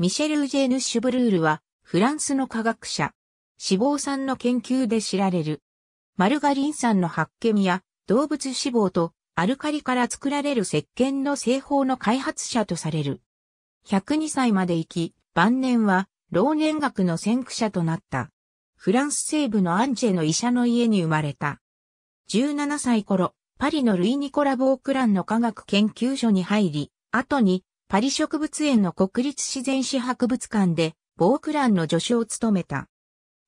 ミシェル・ジェーヌ・シュブルールは、フランスの科学者、脂肪酸の研究で知られる。マルガリン酸の発見や、動物脂肪とアルカリから作られる石鹸の製法の開発者とされる。102歳まで生き、晩年は老年学の先駆者となった。フランス西部のアンジェの医者の家に生まれた。17歳頃、パリのルイ・ニコラ・ボークランの科学研究所に入り、後にパリ植物園の国立自然史博物館で、ボークランの助手を務めた。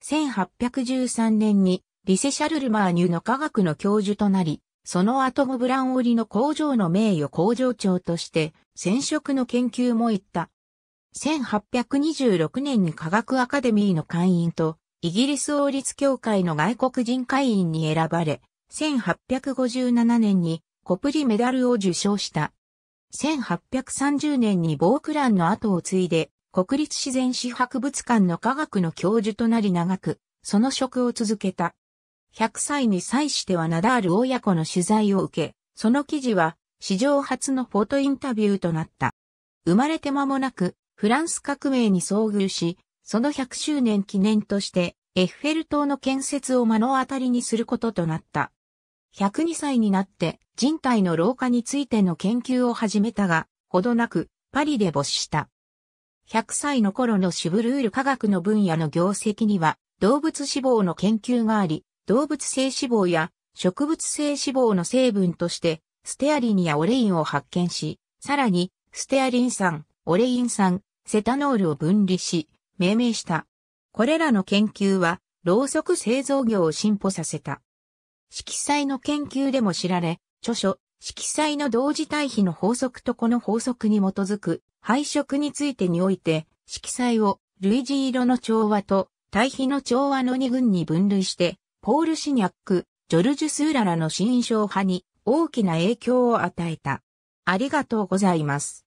1813年に、リセ・シャルル・マーニュの科学の教授となり、その後もブラン織の工場の名誉工場長として、染色の研究も行った。1826年に科学アカデミーの会員と、イギリス王立協会の外国人会員に選ばれ、1857年にコプリメダルを受賞した。1830年にボークランの後を継いで、国立自然史博物館の科学の教授となり長く、その職を続けた。100歳に際してはナダール親子の取材を受け、その記事は史上初のフォトインタビューとなった。生まれて間もなくフランス革命に遭遇し、その100周年記念としてエッフェル塔の建設を目の当たりにすることとなった。102歳になって人体の老化についての研究を始めたが、ほどなくパリで没した。100歳の頃のシュブルール科学の分野の業績には動物脂肪の研究があり、動物性脂肪や植物性脂肪の成分としてステアリンやオレインを発見し、さらにステアリン酸、オレイン酸、セタノールを分離し、命名した。これらの研究は、ろうそく製造業を進歩させた。色彩の研究でも知られ、著書、色彩の同時対比の法則とこの法則に基づく配色についてにおいて、色彩を類似色の調和と対比の調和の二群に分類して、ポール・シニャック、ジョルジュ・スーララの新印象派に大きな影響を与えた。ありがとうございます。